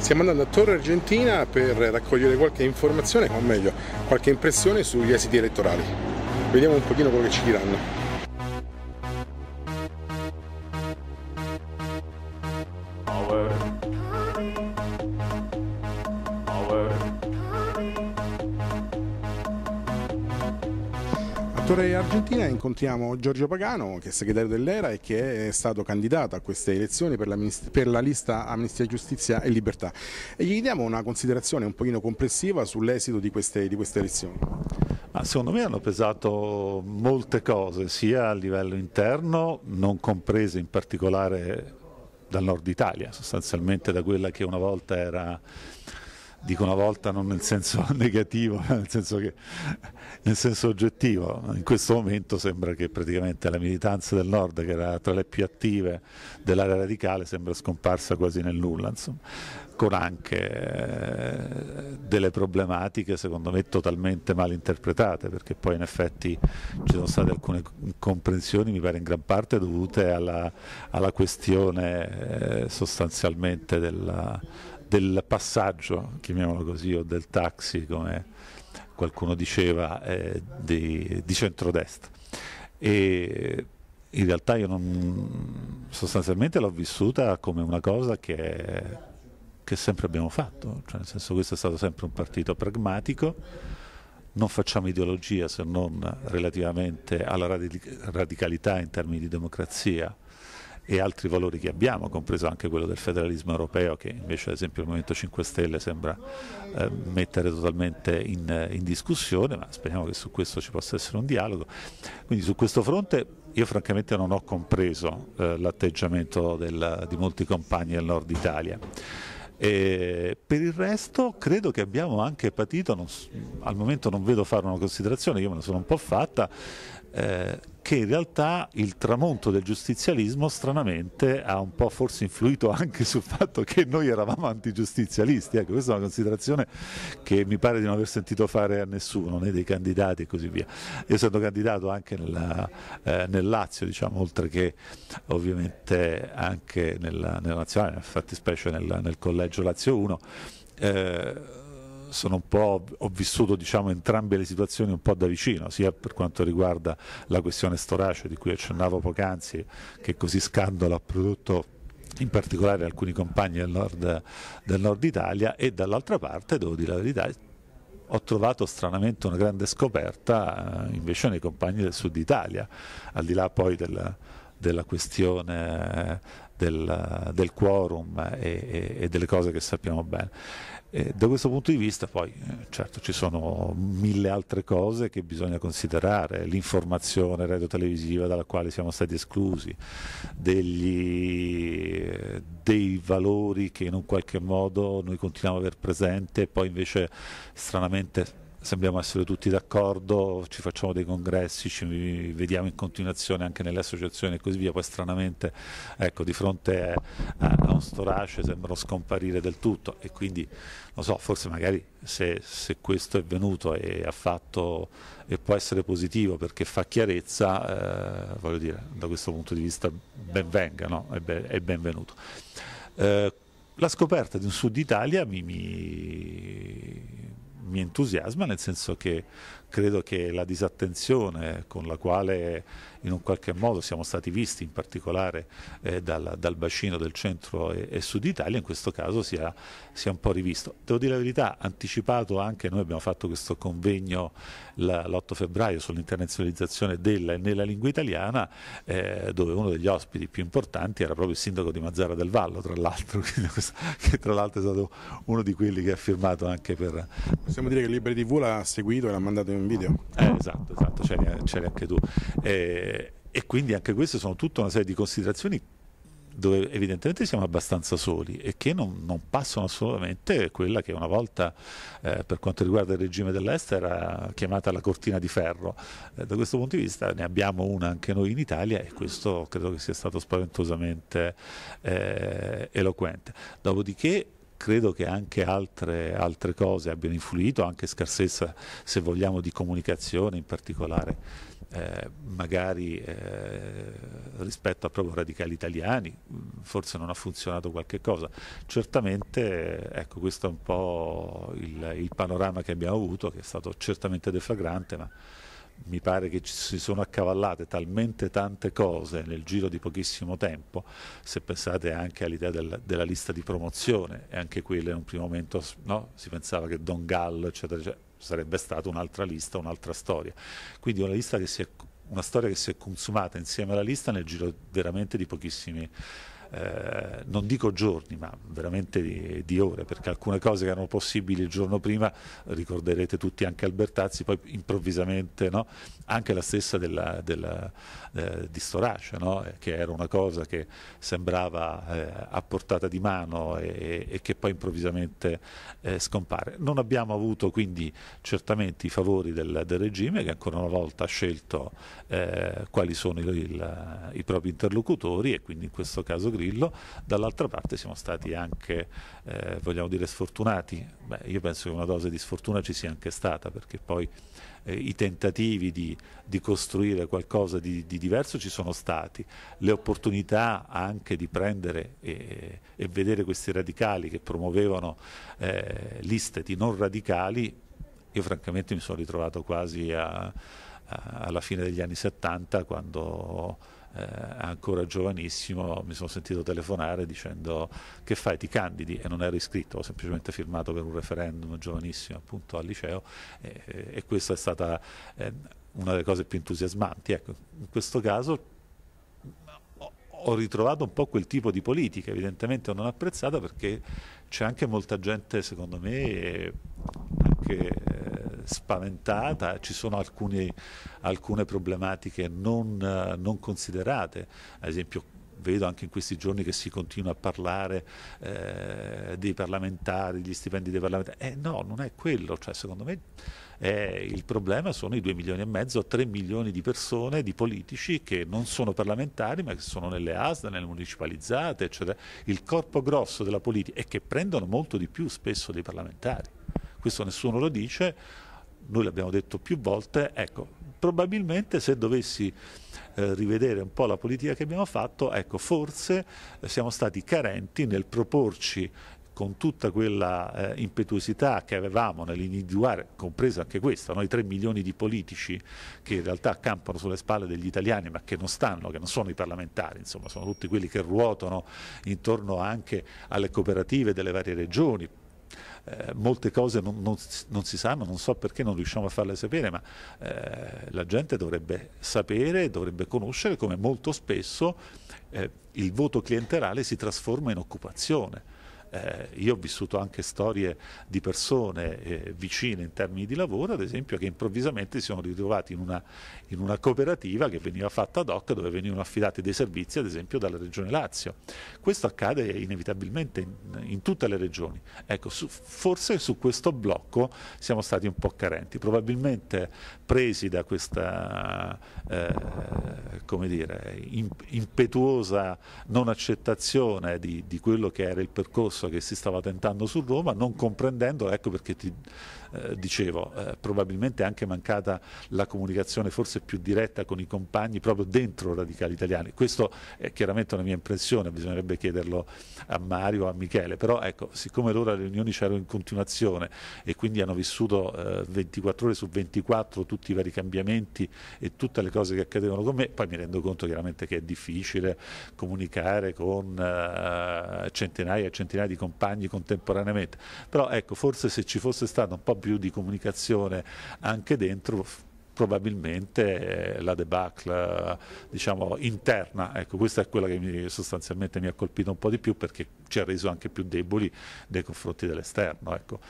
Stiamo andando a Torre Argentina per raccogliere qualche informazione, o meglio, qualche impressione sugli esiti elettorali. Vediamo un pochino quello che ci diranno. Argentina incontriamo Giorgio Pagano, che è segretario dell'ERA e che è stato candidato a queste elezioni per la, per la lista Amnistia, Giustizia e Libertà. E gli diamo una considerazione un pochino complessiva sull'esito di, di queste elezioni. Ah, secondo me hanno pesato molte cose, sia a livello interno, non comprese in particolare dal nord Italia, sostanzialmente da quella che una volta era dico una volta non nel senso negativo, nel senso, che, nel senso oggettivo, in questo momento sembra che praticamente la militanza del nord che era tra le più attive dell'area radicale sembra scomparsa quasi nel nulla, insomma, con anche eh, delle problematiche secondo me totalmente mal interpretate, perché poi in effetti ci sono state alcune incomprensioni, mi pare in gran parte dovute alla, alla questione eh, sostanzialmente della del passaggio, chiamiamolo così, o del taxi, come qualcuno diceva, eh, di, di centrodestra. E in realtà io non, sostanzialmente l'ho vissuta come una cosa che, che sempre abbiamo fatto, cioè, nel senso questo è stato sempre un partito pragmatico, non facciamo ideologia se non relativamente alla radicalità in termini di democrazia e altri valori che abbiamo, compreso anche quello del federalismo europeo che invece ad esempio il Movimento 5 Stelle sembra eh, mettere totalmente in, in discussione, ma speriamo che su questo ci possa essere un dialogo. Quindi su questo fronte io francamente non ho compreso eh, l'atteggiamento del, di molti compagni del nord Italia. E per il resto credo che abbiamo anche patito, non, al momento non vedo fare una considerazione, io me la sono un po' fatta, eh, che in realtà il tramonto del giustizialismo stranamente ha un po' forse influito anche sul fatto che noi eravamo antigiustizialisti, ecco questa è una considerazione che mi pare di non aver sentito fare a nessuno, né dei candidati e così via. Io sono candidato anche nella, eh, nel Lazio, diciamo, oltre che ovviamente anche nella, nella nazionale, nella fattispecie nel, nel collegio Lazio 1. Eh, ho vissuto diciamo, entrambe le situazioni un po' da vicino, sia per quanto riguarda la questione storace di cui accennavo poc'anzi, che così scandalo ha prodotto in particolare alcuni compagni del nord, del nord Italia e dall'altra parte, devo dire la verità, ho trovato stranamente una grande scoperta eh, invece nei compagni del sud Italia, al di là poi della, della questione eh, del, del quorum e, e, e, delle cose che sappiamo bene. E da questo punto di vista poi eh, certo ci sono mille altre cose che bisogna considerare, l'informazione radio-televisiva dalla quale siamo stati esclusi, degli, dei valori che in un qualche modo noi continuiamo ad aver presente e poi invece stranamente sembriamo essere tutti d'accordo, ci facciamo dei congressi, ci vediamo in continuazione anche nelle associazioni e così via, poi stranamente ecco, di fronte a un storace sembrano scomparire del tutto e quindi non so, forse magari se, se questo è venuto e, fatto, e può essere positivo perché fa chiarezza, eh, voglio dire, da questo punto di vista benvenga, no? è, ben, è, benvenuto. Eh, la scoperta di un Sud Italia mi, mi mi entusiasma nel senso che credo che la disattenzione con la quale in un qualche modo siamo stati visti, in particolare eh, dal, dal, bacino del centro e, e, sud Italia, in questo caso sia, sia, un po' rivisto. Devo dire la verità, anticipato anche, noi abbiamo fatto questo convegno l'8 febbraio sull'internazionalizzazione della nella lingua italiana, eh, dove uno degli ospiti più importanti era proprio il sindaco di Mazzara del Vallo, tra l'altro, che tra l'altro è stato uno di quelli che ha firmato anche per... Possiamo dire che Libre TV l'ha seguito e l'ha mandato in in video. Eh, esatto, esatto, c'eri, anche tu. Eh, e quindi anche queste sono tutta una serie di considerazioni dove evidentemente siamo abbastanza soli e che non, non passano assolutamente quella che una volta eh, per quanto riguarda il regime dell'est era chiamata la cortina di ferro. Eh, da questo punto di vista ne abbiamo una anche noi in Italia e questo credo che sia stato spaventosamente eh, eloquente. Dopodiché credo che anche altre, altre cose abbiano influito, anche scarsezza se vogliamo di comunicazione in particolare eh, magari eh, rispetto a proprio radicali italiani, forse non ha funzionato qualche cosa. Certamente, ecco, questo è un po' il, il panorama che abbiamo avuto, che è stato certamente deflagrante, ma mi pare che ci, si sono accavallate talmente tante cose nel giro di pochissimo tempo, se pensate anche all'idea del, della lista di promozione, e anche quella in un primo momento no? si pensava che Don Gallo eccetera, eccetera, sarebbe stata un'altra lista, un'altra storia. Quindi una, lista è, una storia che si è consumata insieme alla lista nel giro veramente di pochissimi eh, non dico giorni, ma veramente di, di, ore, perché alcune cose che erano possibili il giorno prima, ricorderete tutti anche Albertazzi, poi improvvisamente no, anche la stessa della, della, eh, di Storace, no? Eh, che era una cosa che sembrava eh, a portata di mano e, e che poi improvvisamente eh, scompare. Non abbiamo avuto quindi certamente i favori del, del regime che ancora una volta ha scelto eh, quali sono il, il, i propri interlocutori e quindi in questo caso Grillo, dall'altra parte siamo stati anche, eh, vogliamo dire, sfortunati. Beh, io penso che una dose di sfortuna ci sia anche stata perché poi eh, i tentativi di, di costruire qualcosa di, di, diverso ci sono stati, le opportunità anche di prendere e, e vedere questi radicali che promuovevano eh, liste di non radicali, io francamente mi sono ritrovato quasi a, a, alla fine degli anni 70 quando eh, ancora giovanissimo, mi sono sentito telefonare dicendo che fai, ti candidi e non ero iscritto, ho semplicemente firmato per un referendum giovanissimo appunto al liceo e, e questa è stata eh, una delle cose più entusiasmanti. Ecco, in questo caso ho ritrovato un po' quel tipo di politica, evidentemente non apprezzata perché c'è anche molta gente, secondo me, anche... Eh, spaventata, ci sono alcune, alcune problematiche non, non considerate, ad esempio vedo anche in questi giorni che si continua a parlare eh, dei parlamentari, degli stipendi dei parlamentari. Eh, no, non è quello, cioè, secondo me eh, il problema sono i 2 milioni e mezzo, 3 milioni di persone, di politici che non sono parlamentari ma che sono nelle ASDA, nelle municipalizzate, eccetera. Il corpo grosso della politica e che prendono molto di più spesso dei parlamentari. Questo nessuno lo dice noi l'abbiamo detto più volte, ecco, probabilmente se dovessi eh, rivedere un po' la politica che abbiamo fatto, ecco, forse eh, siamo stati carenti nel proporci con tutta quella eh, impetuosità che avevamo nell'individuare, compresa anche questa, noi 3 milioni di politici che in realtà campano sulle spalle degli italiani ma che non stanno, che non sono i parlamentari, insomma sono tutti quelli che ruotano intorno anche alle cooperative delle varie regioni, eh, molte cose non, non, non, si sanno, non so perché non riusciamo a farle sapere, ma eh, la gente dovrebbe sapere, dovrebbe conoscere come molto spesso eh, il voto clientelare si trasforma in occupazione eh, io ho vissuto anche storie di persone eh, vicine in termini di lavoro, ad esempio, che improvvisamente si sono ritrovati in una, in una cooperativa che veniva fatta ad hoc dove venivano affidati dei servizi, ad esempio, dalla Regione Lazio. Questo accade inevitabilmente in, in tutte le regioni. Ecco, su, forse su questo blocco siamo stati un po' carenti, probabilmente presi da questa eh, come dire, impetuosa non accettazione di, di quello che era il percorso percorso che si stava tentando su Roma, non comprendendolo, ecco perché ti, eh, dicevo, eh, probabilmente è anche mancata la comunicazione forse più diretta con i compagni proprio dentro radicali italiani. Questo è chiaramente una mia impressione, bisognerebbe chiederlo a Mario o a Michele, però ecco, siccome loro le riunioni c'erano in continuazione e quindi hanno vissuto eh, 24 ore su 24 tutti i vari cambiamenti e tutte le cose che accadevano con me, poi mi rendo conto chiaramente che è difficile comunicare con eh, centinaia e centinaia di compagni contemporaneamente, però ecco, forse se ci fosse stato un po' più di comunicazione anche dentro probabilmente eh, la debacle diciamo, interna. Ecco, questa è quella che mi, sostanzialmente mi ha colpito un po' di più perché ci ha reso anche più deboli nei confronti dell'esterno. Ecco,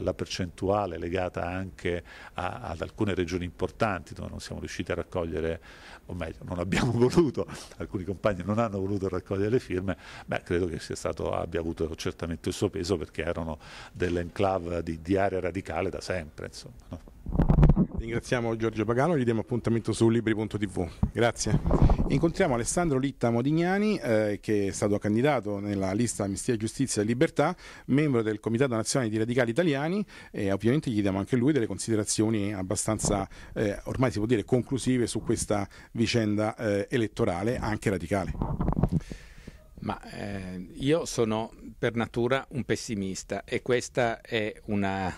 la percentuale legata anche a, ad alcune regioni importanti dove non siamo riusciti a raccogliere, o meglio, non abbiamo voluto, alcuni compagni non hanno voluto raccogliere le firme, beh, credo che stato, abbia avuto certamente il suo peso perché erano delle enclave di, di area radicale da sempre. Insomma, no? Ringraziamo Giorgio Pagano, gli diamo appuntamento su libri.tv. Grazie. Incontriamo Alessandro Litta Modignani, eh, che è stato candidato nella lista Amnistia, Giustizia e Libertà, membro del Comitato Nazionale di Radicali Italiani e ovviamente gli diamo anche lui delle considerazioni abbastanza, eh, ormai si può dire, conclusive su questa vicenda eh, elettorale, anche radicale. Ma eh, io sono per natura un pessimista e questa è una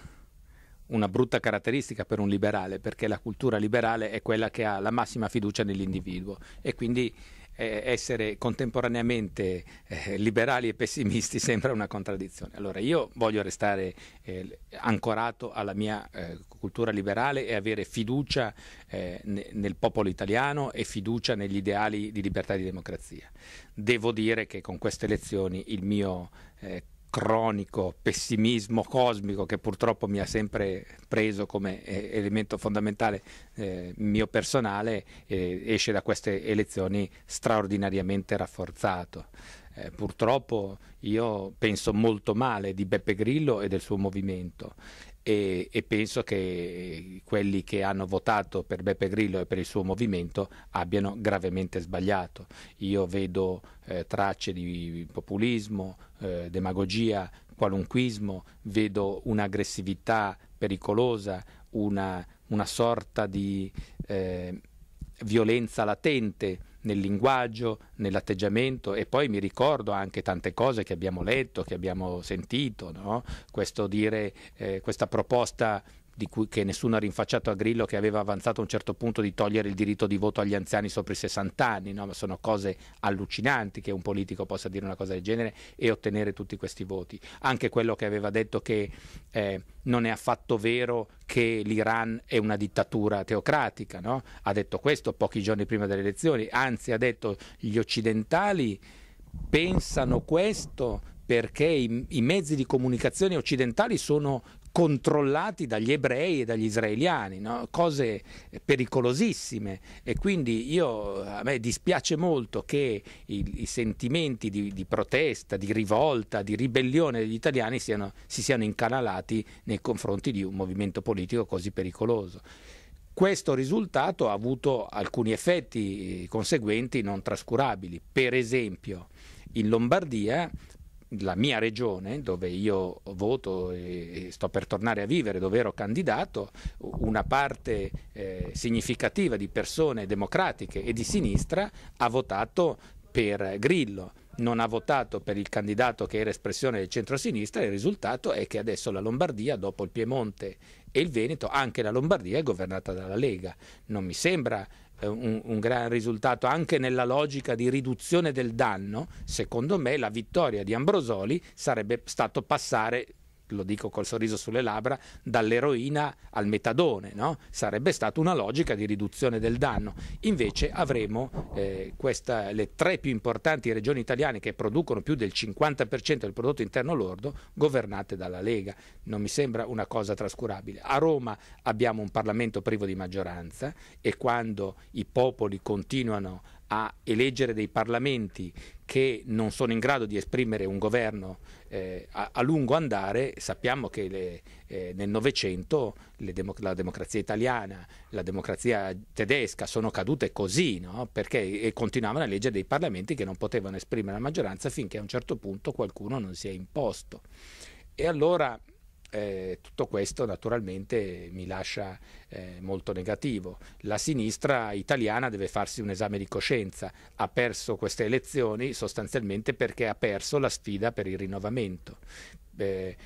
una brutta caratteristica per un liberale, perché la cultura liberale è quella che ha la massima fiducia nell'individuo e quindi eh, essere contemporaneamente eh, liberali e pessimisti sembra una contraddizione. Allora io voglio restare eh, ancorato alla mia eh, cultura liberale e avere fiducia eh, ne, nel popolo italiano e fiducia negli ideali di libertà e di democrazia. Devo dire che con queste elezioni il mio eh, cronico pessimismo cosmico che purtroppo mi ha sempre preso come eh, elemento fondamentale eh, mio personale eh, esce da queste elezioni straordinariamente rafforzato. Eh, purtroppo io penso molto male di Beppe Grillo e del suo movimento e, e, penso che quelli che hanno votato per Beppe Grillo e per il suo movimento abbiano gravemente sbagliato. Io vedo eh, tracce di populismo, eh, demagogia, qualunquismo, vedo un'aggressività pericolosa, una, una, sorta di eh, violenza latente nel linguaggio, nell'atteggiamento e poi mi ricordo anche tante cose che abbiamo letto, che abbiamo sentito, no? Questo dire, eh, questa proposta cui, che nessuno ha rinfacciato a Grillo che aveva avanzato a un certo punto di togliere il diritto di voto agli anziani sopra i 60 anni, no? sono cose allucinanti che un politico possa dire una cosa del genere e ottenere tutti questi voti. Anche quello che aveva detto che eh, non è affatto vero che l'Iran è una dittatura teocratica, no? ha detto questo pochi giorni prima delle elezioni, anzi ha detto gli occidentali pensano questo perché i, i, mezzi di comunicazione occidentali sono controllati dagli ebrei e dagli israeliani, no? cose eh, pericolosissime e quindi io, a me dispiace molto che i, i sentimenti di, di, protesta, di rivolta, di ribellione degli italiani siano, si siano incanalati nei confronti di un movimento politico così pericoloso. Questo risultato ha avuto alcuni effetti eh, conseguenti non trascurabili, per esempio in Lombardia la mia regione, dove io voto e sto per tornare a vivere, dove ero candidato, una parte eh, significativa di persone democratiche e di sinistra ha votato per Grillo, non ha votato per il candidato che era espressione del centrosinistra e il risultato è che adesso la Lombardia, dopo il Piemonte e il Veneto, anche la Lombardia è governata dalla Lega. Non mi sembra eh, un, un gran risultato anche nella logica di riduzione del danno, secondo me la vittoria di Ambrosoli sarebbe stato passare lo dico col sorriso sulle labbra, dall'eroina al metadone, no? sarebbe stata una logica di riduzione del danno. Invece avremo eh, questa, le tre più importanti regioni italiane che producono più del 50% del prodotto interno lordo governate dalla Lega. Non mi sembra una cosa trascurabile. A Roma abbiamo un Parlamento privo di maggioranza e quando i popoli continuano a eleggere dei parlamenti che non sono in grado di esprimere un governo eh, a, a, lungo andare, sappiamo che le, eh, nel Novecento democ la democrazia italiana, la democrazia tedesca sono cadute così, no? perché continuavano a eleggere dei parlamenti che non potevano esprimere la maggioranza finché a un certo punto qualcuno non si è imposto. E allora eh, tutto questo naturalmente mi lascia eh, molto negativo. La sinistra italiana deve farsi un esame di coscienza, ha perso queste elezioni sostanzialmente perché ha perso la sfida per il rinnovamento. Eh,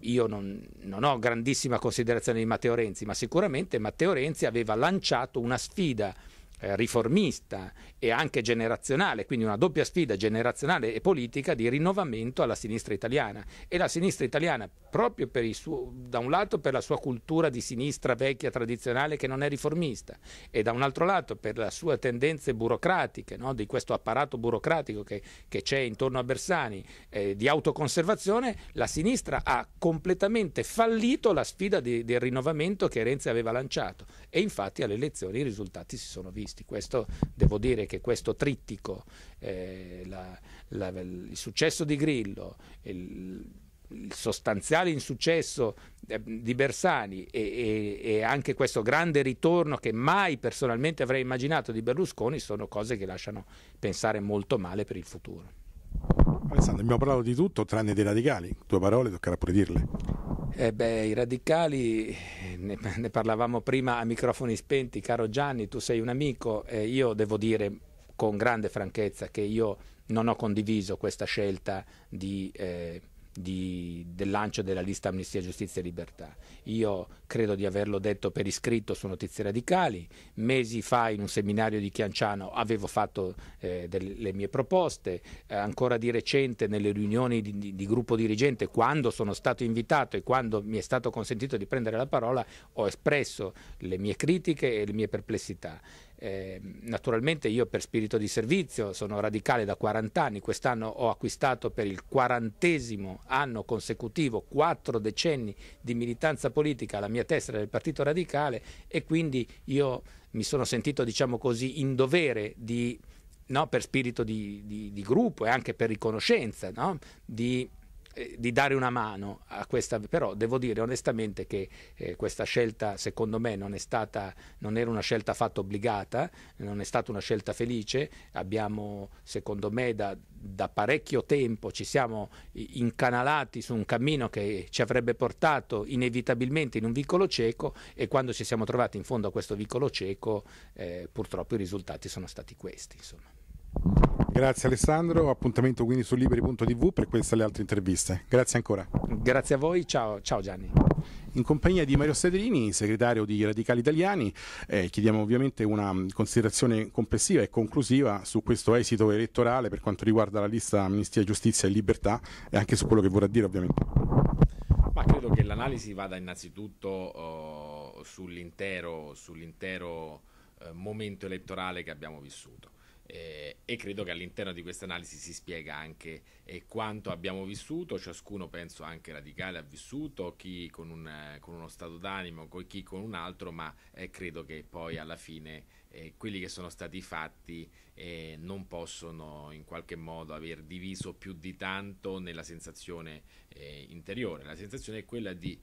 io non, non, ho grandissima considerazione di Matteo Renzi, ma sicuramente Matteo Renzi aveva lanciato una sfida eh, riformista e anche generazionale, quindi una doppia sfida generazionale e politica di rinnovamento alla sinistra italiana. E la sinistra italiana, proprio per il suo, da un lato per la sua cultura di sinistra vecchia, tradizionale, che non è riformista, e da un altro lato per le sue tendenze burocratiche, no? di questo apparato burocratico che, che c'è intorno a Bersani, eh, di autoconservazione, la sinistra ha completamente fallito la sfida di, del rinnovamento che Renzi aveva lanciato. E infatti alle elezioni i risultati si sono visti giornalisti. Questo, devo dire che questo trittico, eh, la, la, il successo di Grillo, il, il sostanziale insuccesso eh, di Bersani e, e, e, anche questo grande ritorno che mai personalmente avrei immaginato di Berlusconi sono cose che lasciano pensare molto male per il futuro. Alessandro, abbiamo parlato di tutto tranne dei radicali, due parole toccherà pure dirle. Eh beh, i radicali, ne, ne, parlavamo prima a microfoni spenti, caro Gianni, tu sei un amico, eh, io devo dire con grande franchezza che io non ho condiviso questa scelta di... Eh, di, del lancio della lista Amnistia, Giustizia e Libertà. Io credo di averlo detto per iscritto su Notizie Radicali, mesi fa in un seminario di Chianciano avevo fatto eh, delle mie proposte, eh, ancora di recente nelle riunioni di, di, di gruppo dirigente, quando sono stato invitato e quando mi è stato consentito di prendere la parola, ho espresso le mie critiche e le mie perplessità. Eh, naturalmente io per spirito di servizio sono radicale da 40 anni, quest'anno ho acquistato per il quarantesimo anno consecutivo quattro decenni di militanza politica alla mia testa del Partito Radicale e quindi io mi sono sentito diciamo così in dovere di, no, per spirito di, di, di, gruppo e anche per riconoscenza no, di eh, di dare una mano a questa, però devo dire onestamente che eh, questa scelta secondo me non è stata, non era una scelta affatto obbligata, non è stata una scelta felice, abbiamo secondo me da, da parecchio tempo ci siamo incanalati su un cammino che ci avrebbe portato inevitabilmente in un vicolo cieco e quando ci siamo trovati in fondo a questo vicolo cieco eh, purtroppo i risultati sono stati questi. Insomma. Grazie Alessandro, appuntamento quindi su liberi.tv per queste e le altre interviste. Grazie ancora. Grazie a voi, ciao, ciao Gianni. In compagnia di Mario Sedrini, segretario di Radicali Italiani, eh, chiediamo ovviamente una considerazione complessiva e conclusiva su questo esito elettorale per quanto riguarda la lista Amnistia, Giustizia e Libertà e anche su quello che vorrà dire ovviamente. Ma credo che l'analisi vada innanzitutto uh, sull'intero, sull uh, eh, momento elettorale che abbiamo vissuto. Eh, e credo che all'interno di questa analisi si spiega anche eh, quanto abbiamo vissuto, ciascuno penso anche radicale ha vissuto, chi con, un, eh, con uno stato d'animo, chi con un altro, ma eh, credo che poi alla fine eh, quelli che sono stati fatti eh, non possono in qualche modo aver diviso più di tanto nella sensazione interiore. La sensazione è quella di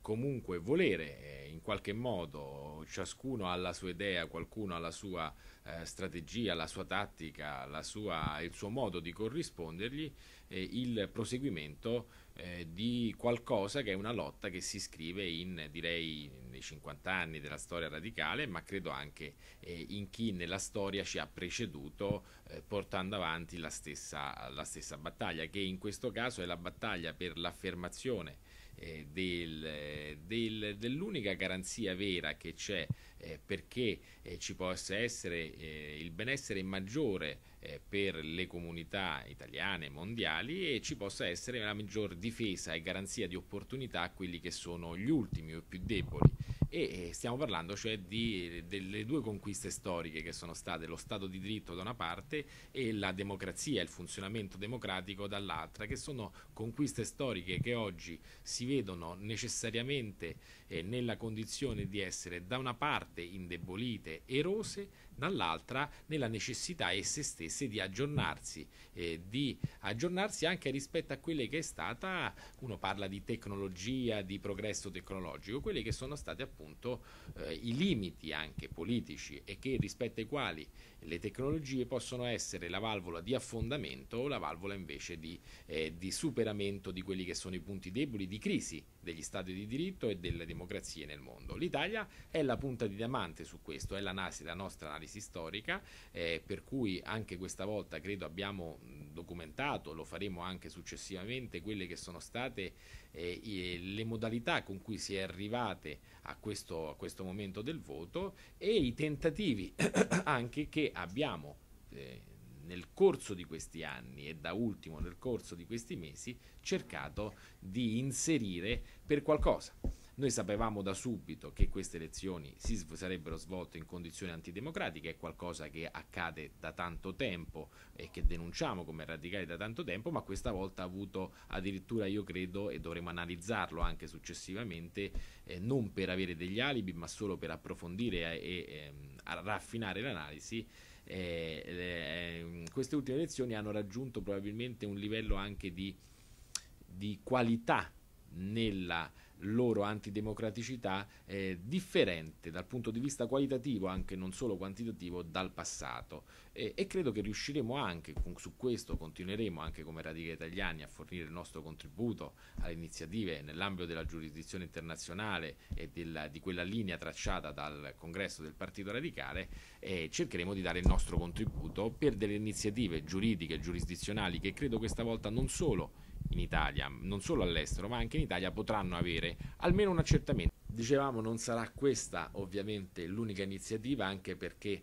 comunque volere in qualche modo, ciascuno ha la sua idea, qualcuno ha la sua eh, strategia, la sua tattica, la sua, il suo modo di corrispondergli eh, il proseguimento eh, di qualcosa che è una lotta che si scrive in, direi, nei 50 anni della storia radicale, ma credo anche eh, in chi nella storia ci ha preceduto eh, portando avanti la stessa, la stessa battaglia, che in questo caso è la battaglia per l'affermazione eh, del, del, dell'unica garanzia vera che c'è eh, perché eh, ci possa essere eh, il benessere maggiore eh, per le comunità italiane mondiali e ci possa essere una maggior difesa e garanzia di opportunità a quelli che sono gli ultimi o più deboli e stiamo parlando cioè di, delle due conquiste storiche che sono state lo Stato di diritto da una parte e la democrazia, il funzionamento democratico dall'altra, che sono conquiste storiche che oggi si vedono necessariamente eh, nella condizione di essere da una parte indebolite, erose dall'altra nella necessità esse stesse di aggiornarsi, eh, di aggiornarsi anche rispetto a quelle che è stata, uno parla di tecnologia, di progresso tecnologico, quelli che sono stati appunto eh, i limiti anche politici e che rispetto ai quali le tecnologie possono essere la valvola di affondamento o la valvola invece di, eh, di superamento di quelli che sono i punti deboli di crisi degli stati di diritto e delle democrazie nel mondo. L'Italia è la punta di diamante su questo, è la, la nostra analisi storica, eh, per cui anche questa volta credo abbiamo documentato, lo faremo anche successivamente, quelle che sono state eh, le modalità con cui si è arrivate a questo, a questo momento del voto e i tentativi anche che abbiamo eh, nel corso di questi anni e da ultimo nel corso di questi mesi cercato di inserire per qualcosa. Noi sapevamo da subito che queste elezioni si sarebbero svolte in condizioni antidemocratiche, è qualcosa che accade da tanto tempo e che denunciamo come radicali da tanto tempo, ma questa volta ha avuto addirittura, io credo, e dovremo analizzarlo anche successivamente, eh, non per avere degli alibi, ma solo per approfondire e, e ehm, raffinare l'analisi. Eh, eh, queste ultime elezioni hanno raggiunto probabilmente un livello anche di, di qualità nella loro antidemocraticità eh, differente dal punto di vista qualitativo, anche non solo quantitativo, dal passato. E, e credo che riusciremo anche, su questo continueremo anche come Radica Italiani a fornire il nostro contributo alle iniziative nell'ambito della giurisdizione internazionale e della, di quella linea tracciata dal congresso del Partito Radicale, eh, cercheremo di dare il nostro contributo per delle iniziative giuridiche, e giurisdizionali che credo questa volta non solo in Italia, non solo all'estero, ma anche in Italia potranno avere almeno un accertamento. Dicevamo non sarà questa ovviamente l'unica iniziativa, anche perché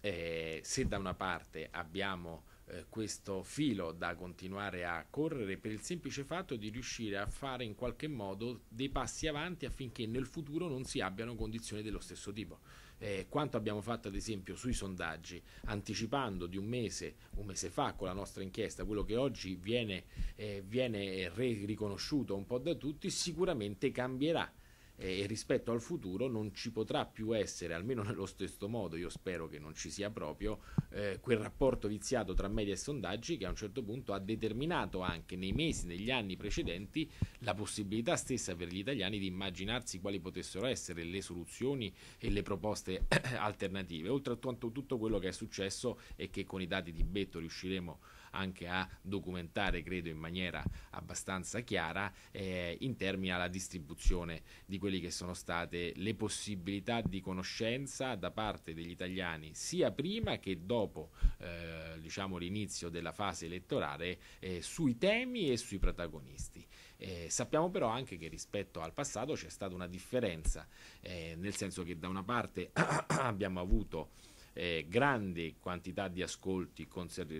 eh, se da una parte abbiamo eh, questo filo da continuare a correre per il semplice fatto di riuscire a fare in qualche modo dei passi avanti affinché nel futuro non si abbiano condizioni dello stesso tipo eh, quanto abbiamo fatto ad esempio sui sondaggi, anticipando di un mese, un mese fa con la nostra inchiesta, quello che oggi viene, eh, viene riconosciuto un po' da tutti, sicuramente cambierà e rispetto al futuro non ci potrà più essere, almeno nello stesso modo, io spero che non ci sia proprio, eh, quel rapporto viziato tra media e sondaggi che a un certo punto ha determinato anche nei mesi, negli anni precedenti, la possibilità stessa per gli italiani di immaginarsi quali potessero essere le soluzioni e le proposte alternative, oltre a tutto quello che è successo e che con i dati di Betto riusciremo a anche a documentare, credo, in maniera abbastanza chiara eh, in termini alla distribuzione di quelle che sono state le possibilità di conoscenza da parte degli italiani sia prima che dopo eh, diciamo, l'inizio della fase elettorale eh, sui temi e sui protagonisti. Eh, sappiamo però anche che rispetto al passato c'è stata una differenza, eh, nel senso che da una parte abbiamo avuto eh, grandi quantità di ascolti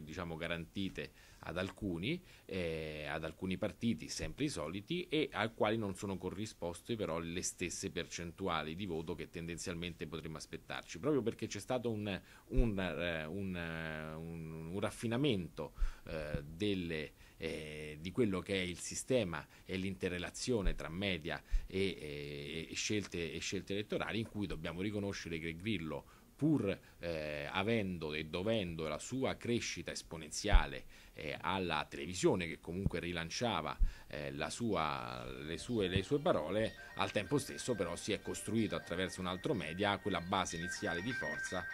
diciamo garantite ad alcuni, eh, ad alcuni partiti, sempre i soliti, e al quali non sono corrisposte però le stesse percentuali di voto che tendenzialmente potremmo aspettarci, proprio perché c'è stato un, un, eh, eh, un, un raffinamento eh, delle, eh, di quello che è il sistema e l'interrelazione tra media e, e, e, scelte, e scelte elettorali, in cui dobbiamo riconoscere che Grillo pur eh, avendo e dovendo la sua crescita esponenziale eh, alla televisione che comunque rilanciava eh, sua, le, sue, le, sue, parole, al tempo stesso però si è costruito attraverso un altro media quella base iniziale di forza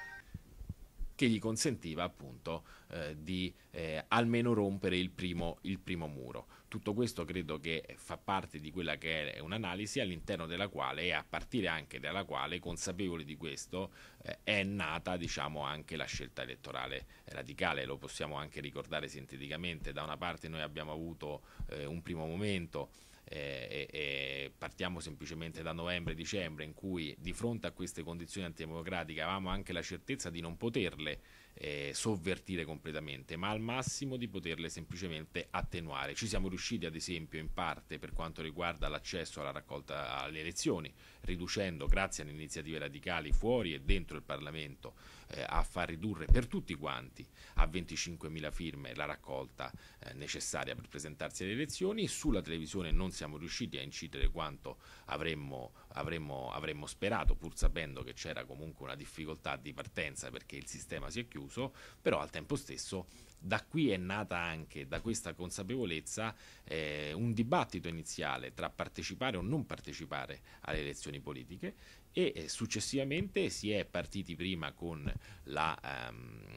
che gli consentiva appunto eh, di eh, almeno rompere il primo, il primo muro. Tutto questo credo che fa parte di quella che è un'analisi all'interno della quale e a partire anche dalla quale, consapevoli di questo, eh, è nata diciamo, anche la scelta elettorale radicale. Lo possiamo anche ricordare sinteticamente. Da una parte noi abbiamo avuto eh, un primo momento eh, e, partiamo semplicemente da novembre-dicembre in cui di fronte a queste condizioni antidemocratiche avevamo anche la certezza di non poterle eh, sovvertire completamente ma al massimo di poterle semplicemente attenuare. Ci siamo riusciti ad esempio in parte per quanto riguarda l'accesso alla raccolta alle elezioni riducendo grazie alle iniziative radicali fuori e dentro il Parlamento eh, a far ridurre per tutti quanti a 25.000 firme la raccolta eh, necessaria per presentarsi alle elezioni. Sulla televisione non siamo riusciti a incidere quanto avremmo, avremmo, avremmo sperato, pur sapendo che c'era comunque una difficoltà di partenza perché il sistema si è chiuso, però al tempo stesso da qui è nata anche, da questa consapevolezza, eh, un dibattito iniziale tra partecipare o non partecipare alle elezioni politiche e eh, successivamente si è partiti prima con la, um,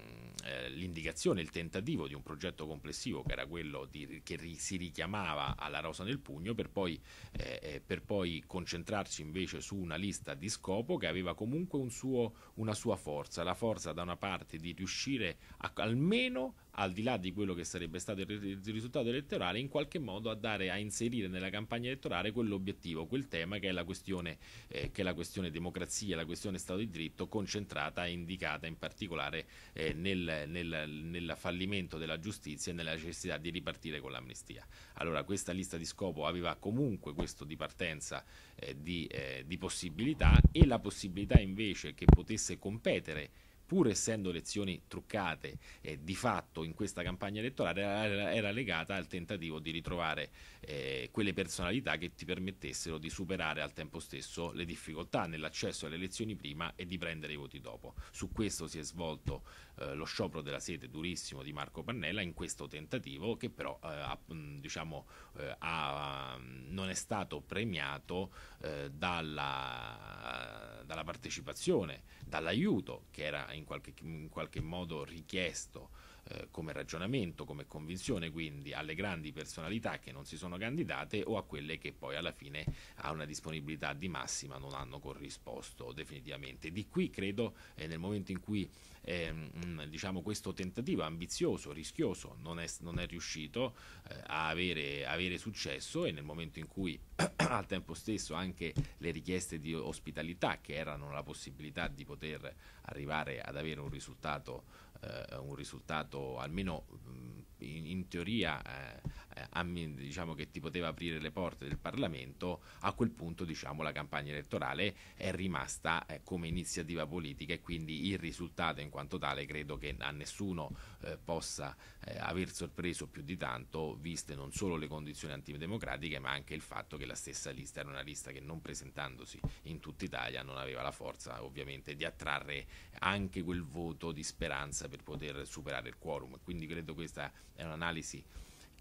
l'indicazione, il tentativo di un progetto complessivo che era quello di, che ri, si richiamava alla rosa nel pugno per poi, eh, eh per poi, concentrarci invece su una lista di scopo che aveva comunque un suo, una sua forza, la forza da una parte di riuscire a, almeno al di là di quello che sarebbe stato il, il risultato elettorale, in qualche modo a dare a inserire nella campagna elettorale quell'obiettivo, quel tema che è la questione, eh, che è la questione questione democrazia, la questione Stato di diritto concentrata e indicata in particolare eh, nel, nel, nel, fallimento della giustizia e nella necessità di ripartire con l'amnistia. Allora questa lista di scopo aveva comunque questo di partenza eh, di, eh, di possibilità e la possibilità invece che potesse competere pur essendo elezioni truccate, eh, di fatto in questa campagna elettorale era, era legata al tentativo di ritrovare eh, quelle personalità che ti permettessero di superare al tempo stesso le difficoltà nell'accesso alle elezioni prima e di prendere i voti dopo. Su questo si è svolto eh, lo sciopero della sete durissimo di Marco Pannella in questo tentativo che però eh, ha, diciamo, eh, ha, non è stato premiato eh, dalla, dalla partecipazione, dall'aiuto che era in qualche, in qualche modo richiesto eh, come ragionamento, come convinzione quindi alle grandi personalità che non si sono candidate o a quelle che poi alla fine a una disponibilità di massima non hanno corrisposto definitivamente. Di qui credo eh, nel momento in cui eh, mh, mm, diciamo questo tentativo ambizioso, rischioso, non è, non è riuscito eh, a avere, avere successo e nel momento in cui al tempo stesso anche le richieste di ospitalità che erano la possibilità di poter arrivare ad avere un risultato eh, un risultato almeno mm, in, in teoria eh, eh, diciamo che ti poteva aprire le porte del Parlamento, a quel punto diciamo, la campagna elettorale è rimasta eh, come iniziativa politica e quindi il risultato in quanto tale credo che a nessuno eh, possa eh, aver sorpreso più di tanto, viste non solo le condizioni antidemocratiche, ma anche il fatto che la stessa lista era una lista che non presentandosi in tutta Italia non aveva la forza ovviamente di attrarre anche quel voto di speranza per poter superare il quorum. Quindi credo questa è un'analisi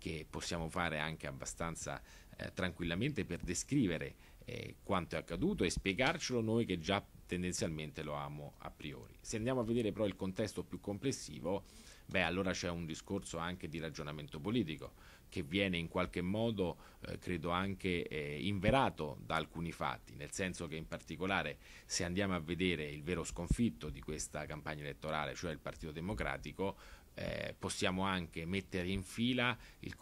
che possiamo fare anche abbastanza eh, tranquillamente per descrivere eh, quanto è accaduto e spiegarcelo noi che già tendenzialmente lo amo a priori. Se andiamo a vedere però il contesto più complessivo, beh allora c'è un discorso anche di ragionamento politico che viene in qualche modo eh, credo anche eh, inverato da alcuni fatti, nel senso che in particolare se andiamo a vedere il vero sconfitto di questa campagna elettorale, cioè il Partito Democratico, eh, possiamo anche mettere in fila il,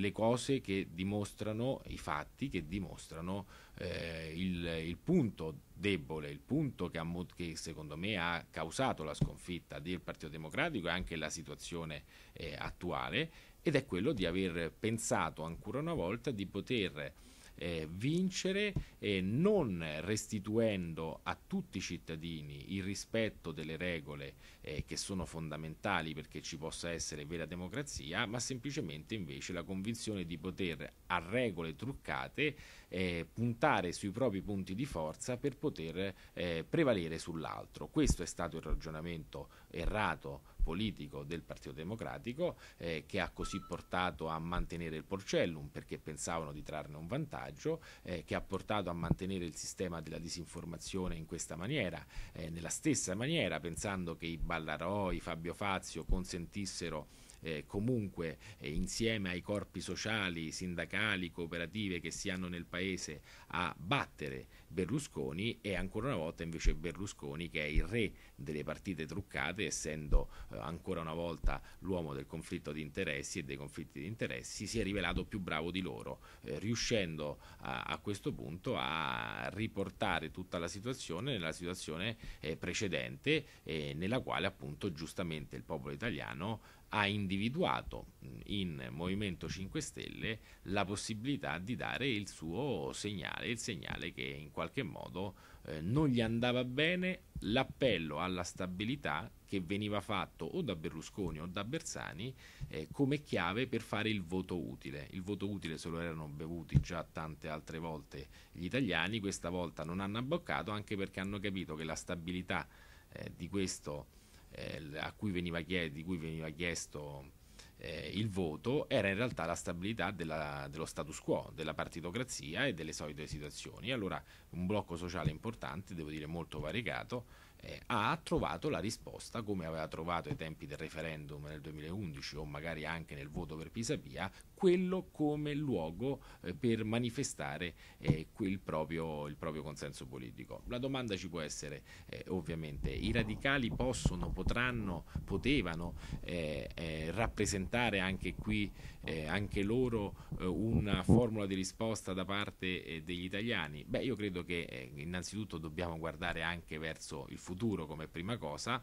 le cose che dimostrano, i fatti che dimostrano eh, il, il, punto debole, il punto che, ha, che, secondo me ha causato la sconfitta del Partito Democratico e anche la situazione eh, attuale ed è quello di aver pensato ancora una volta di poter eh, vincere e non restituendo a tutti i cittadini il rispetto delle regole eh, che sono fondamentali perché ci possa essere vera democrazia, ma semplicemente invece la convinzione di poter a regole truccate eh, puntare sui propri punti di forza per poter eh, prevalere sull'altro. Questo è stato il ragionamento errato politico del Partito Democratico eh, che ha così portato a mantenere il porcellum perché pensavano di trarne un vantaggio, eh, che ha portato a mantenere il sistema della disinformazione in questa maniera, eh, nella stessa maniera, pensando che i Ballarò, i Fabio Fazio consentissero eh, comunque eh, insieme ai corpi sociali, sindacali, cooperative che si hanno nel paese a battere Berlusconi e ancora una volta invece Berlusconi che è il re delle partite truccate essendo eh, ancora una volta l'uomo del conflitto di interessi e dei conflitti di interessi si è rivelato più bravo di loro eh, riuscendo a, a, questo punto a riportare tutta la situazione nella situazione eh, precedente eh, nella quale appunto giustamente il popolo italiano ha individuato mm, in Movimento 5 Stelle la possibilità di dare il suo segnale, il segnale che in qualche modo eh, non gli andava bene l'appello alla stabilità che veniva fatto o da Berlusconi o da Bersani eh, come chiave per fare il voto utile. Il voto utile se lo erano bevuti già tante altre volte gli italiani, questa volta non hanno abboccato anche perché hanno capito che la stabilità eh, di questo eh, cui chiesto, di cui veniva chiesto eh, il voto era in realtà la stabilità della, dello status quo, della partitocrazia e delle solite situazioni. Allora un blocco sociale importante, devo dire molto variegato, eh, ha trovato la risposta come aveva trovato ai tempi del referendum nel 2011 o magari anche nel voto per Pisapia quello come luogo eh, per manifestare eh, proprio, il proprio consenso politico. La domanda ci può essere eh, ovviamente, i radicali possono, potranno, potevano eh, eh, rappresentare anche qui, eh, anche loro, una formula di risposta da parte degli italiani? Beh, io credo che innanzitutto dobbiamo guardare anche verso il futuro come prima cosa.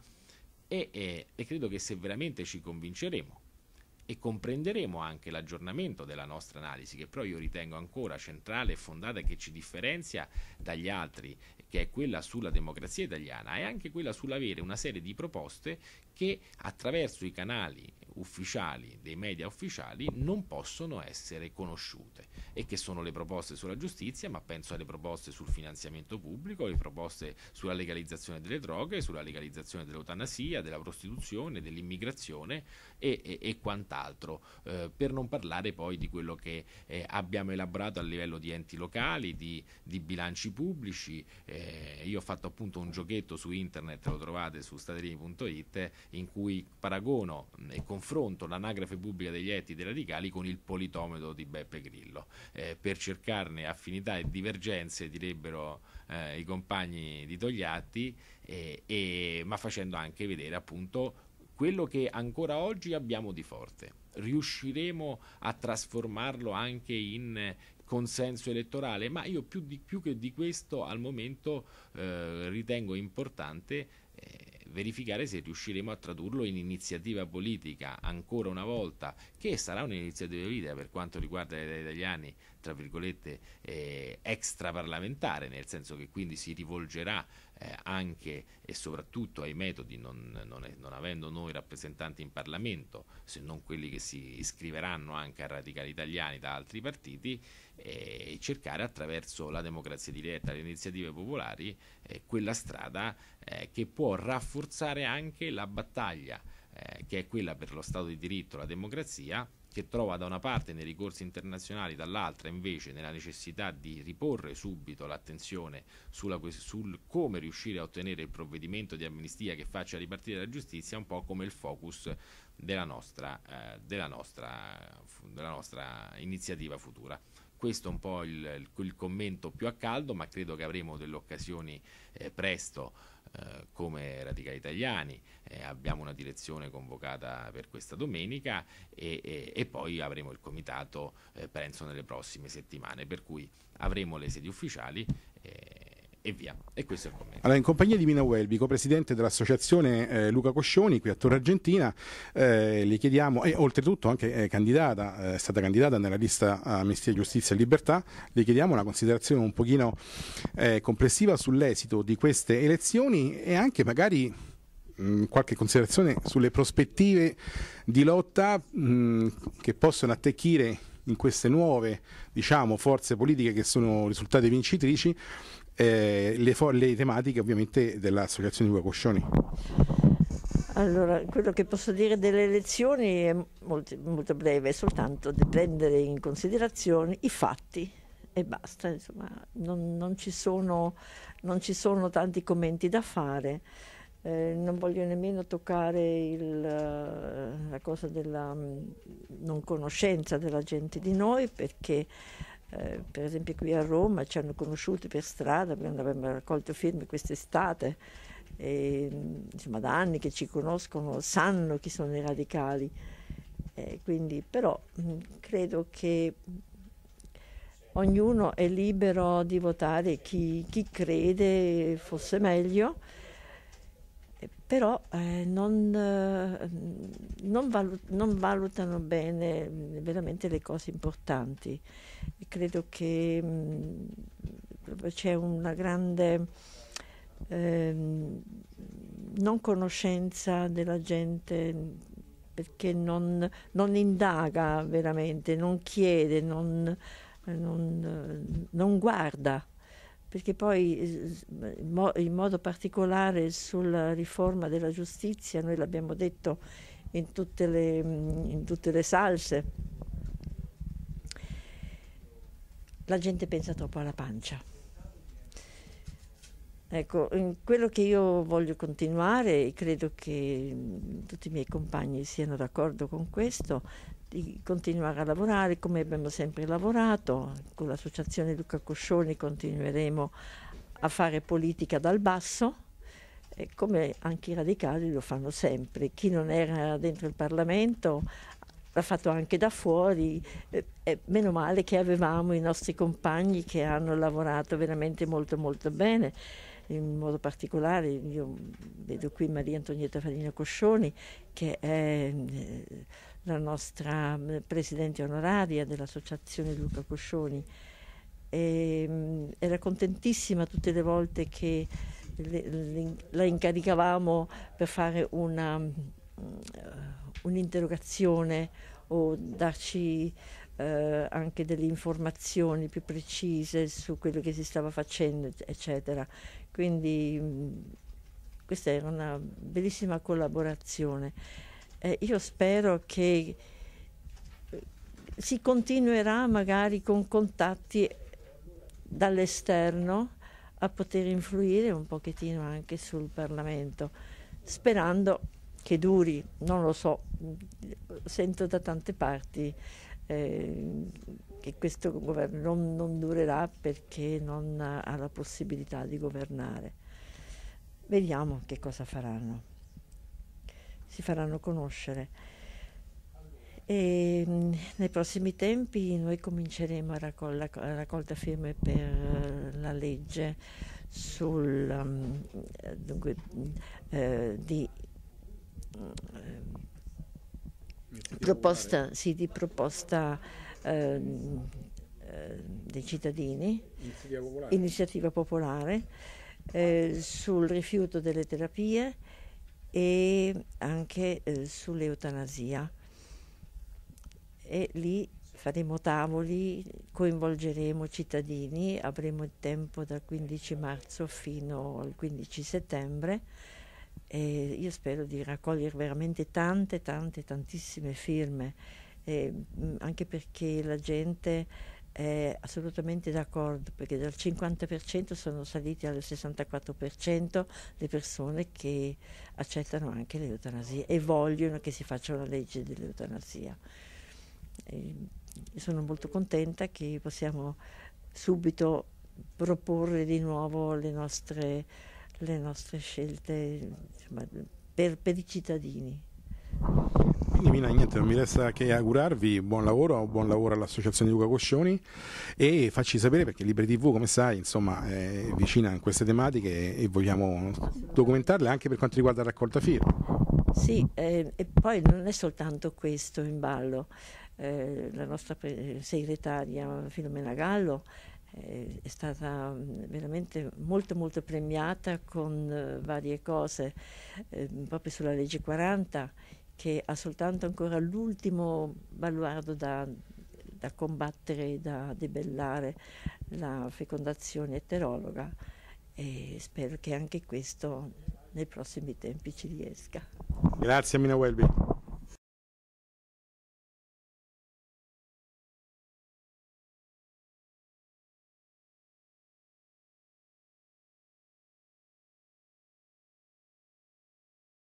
E, e, e credo che se veramente ci convinceremo e comprenderemo anche l'aggiornamento della nostra analisi, che però io ritengo ancora centrale e fondata e che ci differenzia dagli altri, che è quella sulla democrazia italiana e anche quella sull'avere una serie di proposte che attraverso i canali ufficiali, dei media ufficiali, non possono essere conosciute e che sono le proposte sulla giustizia, ma penso alle proposte sul finanziamento pubblico, le proposte sulla legalizzazione delle droghe, sulla legalizzazione dell'eutanasia, della prostituzione, dell'immigrazione e, e, e quant'altro, eh, per non parlare poi di quello che eh, abbiamo elaborato a livello di enti locali, di, di bilanci pubblici, eh, io ho fatto appunto un giochetto su internet, lo trovate su staderini.it, in cui paragono e confronto confronto l'anagrafe pubblica degli etti dei radicali con il politometro di Beppe Grillo eh, per cercarne affinità e divergenze direbbero eh, i compagni di Togliatti eh, e, ma facendo anche vedere appunto quello che ancora oggi abbiamo di forte riusciremo a trasformarlo anche in consenso elettorale, ma io più, di, più che di questo al momento eh, ritengo importante eh, verificare se riusciremo a tradurlo in iniziativa politica ancora una volta, che sarà un'iniziativa politica per quanto riguarda gli italiani, tra virgolette, eh, extraparlamentare, nel senso che quindi si rivolgerà eh, anche e soprattutto ai metodi, non, non, è, non, avendo noi rappresentanti in Parlamento, se non quelli che si iscriveranno anche a radicali italiani da altri partiti, e cercare attraverso la democrazia diretta, le iniziative popolari, eh, quella strada eh, che può rafforzare anche la battaglia eh, che è quella per lo Stato di diritto, la democrazia, che trova da una parte nei ricorsi internazionali, dall'altra invece nella necessità di riporre subito l'attenzione sul come riuscire a ottenere il provvedimento di amnistia che faccia ripartire la giustizia, un po' come il focus della nostra, eh, della nostra, della nostra iniziativa futura questo è un po' il, il, il, commento più a caldo, ma credo che avremo delle occasioni eh, presto. Eh, come Radicali Italiani eh, abbiamo una direzione convocata per questa domenica e, e, e poi avremo il comitato eh, penso nelle prossime settimane per cui avremo le sedi ufficiali eh, e via. E questo è il commento. Allora, in compagnia di Mina Welby, co-presidente dell'associazione eh, Luca Coscioni, qui a Torre Argentina, eh, le chiediamo, e oltretutto anche eh, candidata, eh, è stata candidata nella lista Amnistia, Giustizia e Libertà, le chiediamo una considerazione un pochino eh, complessiva sull'esito di queste elezioni e anche magari mm, qualche considerazione sulle prospettive di lotta mh, mm, che possono attecchire in queste nuove diciamo, forze politiche che sono risultate vincitrici eh, le, le, tematiche ovviamente dell'Associazione di Coscioni. Allora, quello che posso dire delle elezioni è molto, molto breve, è soltanto di prendere in considerazione i fatti e basta, insomma, non, non, ci, sono, non ci, sono, tanti commenti da fare. Eh, non voglio nemmeno toccare il, eh, la cosa della mm, non conoscenza della gente di noi perché eh, per esempio qui a Roma ci hanno conosciuti per strada, abbiamo raccolto firme quest'estate, e, insomma da anni che ci conoscono, sanno chi sono i radicali, eh, quindi però mm, credo che ognuno è libero di votare chi, chi crede fosse meglio però eh, non, eh, non, valu- non, valutano bene mm, veramente le cose importanti. E credo che mh, mm, c'è una grande eh, non conoscenza della gente perché non, non indaga veramente, non chiede, non guarda perché poi eh, in modo particolare sulla riforma della giustizia, noi l'abbiamo detto in tutte le, mm, in tutte le salse, la gente pensa troppo alla pancia. Ecco, quello che io voglio continuare, e credo che mm, tutti i miei compagni siano d'accordo con questo, di continuare a lavorare come abbiamo sempre lavorato, con l'associazione Luca Coscioni continueremo a fare politica dal basso, come anche i radicali lo fanno sempre. Chi non era dentro il Parlamento l'ha fatto anche da fuori. E meno male che avevamo i nostri compagni che hanno lavorato veramente molto molto bene in modo particolare io vedo qui Maria Antonietta Farina Coscioni che è eh, la nostra eh, presidente onoraria dell'associazione Luca Coscioni e, ehm, era contentissima tutte le volte che le, le, la incaricavamo per fare una, mm, eh, un'interrogazione o darci eh, anche delle informazioni più precise su quello che si stava facendo, eccetera. Quindi mh, questa è una bellissima collaborazione. Eh, io spero che eh, si continuerà magari con contatti dall'esterno a poter influire un pochettino anche sul Parlamento, sperando che duri, non lo so, sento da tante parti Ehm, che questo governo non, non durerà perché non ha la possibilità di governare. Vediamo che cosa faranno. Si faranno conoscere. E ehm, nei prossimi tempi noi cominceremo a raccol la raccolta firme per la legge sul, um, dunque, eh, di proposta, sì, di proposta eh, dei cittadini, iniziativa popolare, iniziativa popolare eh, sul rifiuto delle terapie e anche eh, sull'eutanasia. E lì faremo tavoli, coinvolgeremo cittadini, avremo il tempo dal 15 marzo fino al 15 settembre e io spero di raccogliere veramente tante, tante, tantissime firme, eh, anche perché la gente è assolutamente d'accordo, perché dal 50% sono saliti al 64% le persone che accettano anche l'eutanasia e vogliono che si faccia una legge dell'eutanasia. E mm, sono molto contenta che possiamo subito proporre di nuovo le nostre le nostre scelte insomma, per, per i cittadini. Quindi Mina, niente, non mi resta che augurarvi buon lavoro, buon lavoro all'associazione Luca Coscioni e facci sapere perché Libre TV, come sai, insomma, è vicina a queste tematiche e vogliamo documentarle anche per quanto riguarda la raccolta firme. Sì, eh, e poi non è soltanto questo in ballo, eh, la nostra segretaria Filomena Gallo è stata veramente molto molto premiata con eh, varie cose, ehm, proprio sulla legge 40 che ha soltanto ancora l'ultimo baluardo da, da combattere, da debellare la fecondazione eterologa e spero che anche questo nei prossimi tempi ci riesca. Grazie Mina Welby.